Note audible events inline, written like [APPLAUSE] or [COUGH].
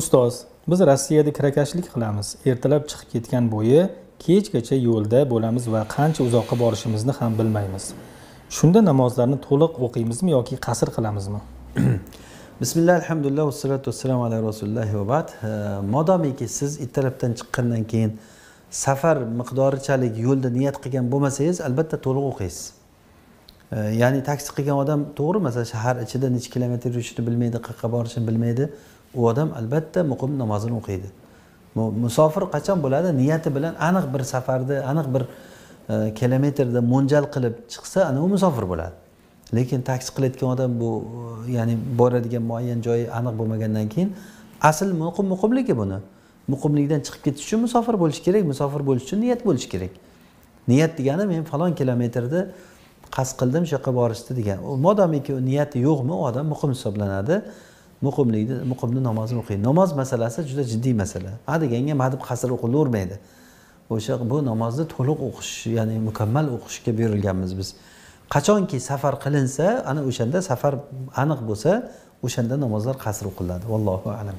ustoz biz rossiyada kirakashlik qilamiz ertalab chiqib ketgan bo'yi kechgacha yo'lda bo'lamiz va qancha uzoqqa borishimizni ham bilmaymiz shunda namozlarni to'liq o'qiymizmi yoki qasr qilamizmi [CLEARS THROAT] bismillah alhamdulillah vassalatu vassalamu ala rasulillohi va bad modomiki siz ertalabdan chiqqandan keyin safar miqdorichalik yo'lda niyat qilgan bo'lmasangiz albatta to'liq o'qiysiz ya'ni taksi qilgan odam to'g'ri masalan shahar ichida necha kilometr yurishini bilmaydi qayerqa borishini bilmaydi u odam albatta muqim namozini o'qiydi musofir qachon bo'ladi niyati bilan aniq bir safarda aniq bir e, kilometrda mo'ljal qilib chiqsa ana u musofir bo'ladi lekin taksi qilayotgan odam bu e, ya'ni boradigan muayyan joyi aniq bo'lmagandan keyin asl muqim muqimligi buni muqimlikdan chiqib ketish uchun musofir bo'lish kerak musofir bo'lish uchun niyat bo'lishi kerak niyat degani men falon kilometrda qasd qildim shu yoqqa borishni degan modomiki niyati yo'qmi u odam muqim hisoblanadi muqimlikni muqimni namozini o'qing namoz masalasi juda jiddiy masala hadeganga madib qasr o'qilavermaydi o'sha bu namozni to'liq o'qish ya'ni mukammal o'qishga buyurilganmiz biz qachonki safar qilinsa ana o'shanda safar aniq bo'lsa o'shanda namozlar qasr o'qiladi vallohu alam